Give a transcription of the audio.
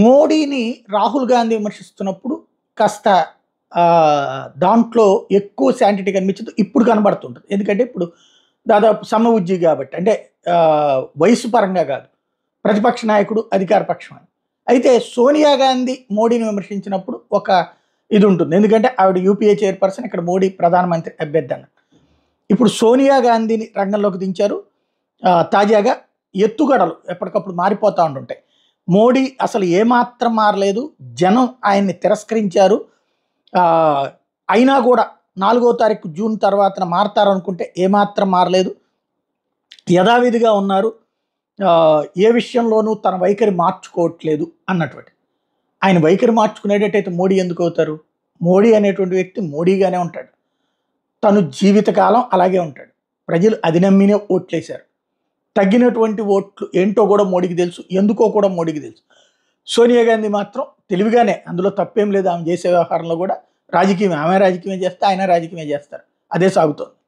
మోడీని రాహుల్ గాంధీ విమర్శిస్తున్నప్పుడు కాస్త దాంట్లో ఎక్కువ శాంటిటీ కనిపించదు ఇప్పుడు కనబడుతుంటుంది ఎందుకంటే ఇప్పుడు దాదాపు సమ ఉద్యోగి కాబట్టి అంటే వయసు పరంగా కాదు ప్రతిపక్ష నాయకుడు అధికార పక్షం అని అయితే సోనియా గాంధీ మోడీని విమర్శించినప్పుడు ఒక ఇది ఉంటుంది ఎందుకంటే ఆవిడ యూపీఏ చైర్పర్సన్ ఇక్కడ మోడీ ప్రధానమంత్రి అభ్యర్థి అన్న ఇప్పుడు సోనియా గాంధీని రంగంలోకి దించారు తాజాగా ఎత్తుగడలు ఎప్పటికప్పుడు మారిపోతూ ఉంటుంటాయి మోడీ అసలు ఏమాత్రం మారలేదు జనం ఆయన్ని తిరస్కరించారు అయినా కూడా నాలుగో తారీఖు జూన్ తర్వాత మారతారనుకుంటే ఏమాత్రం మారలేదు యథావిధిగా ఉన్నారు ఏ విషయంలోనూ తన వైఖరి మార్చుకోవట్లేదు అన్నటువంటి ఆయన వైఖరి మార్చుకునేటట్టయితే మోడీ ఎందుకు అవుతారు మోడీ అనేటువంటి వ్యక్తి మోడీగానే ఉంటాడు తను జీవితకాలం అలాగే ఉంటాడు ప్రజలు అది నమ్మినే ఓట్లేశారు తగ్గినటువంటి ఓట్లు ఏంటో కూడా మోడీకి తెలుసు ఎందుకో కూడా మోడీకి తెలుసు సోనియా గాంధీ మాత్రం తెలివిగానే అందులో తప్పేం లేదు ఆమె చేసే వ్యవహారంలో కూడా రాజకీయం ఆమె రాజకీయమే చేస్తే ఆయన రాజకీయమే చేస్తారు అదే సాగుతోంది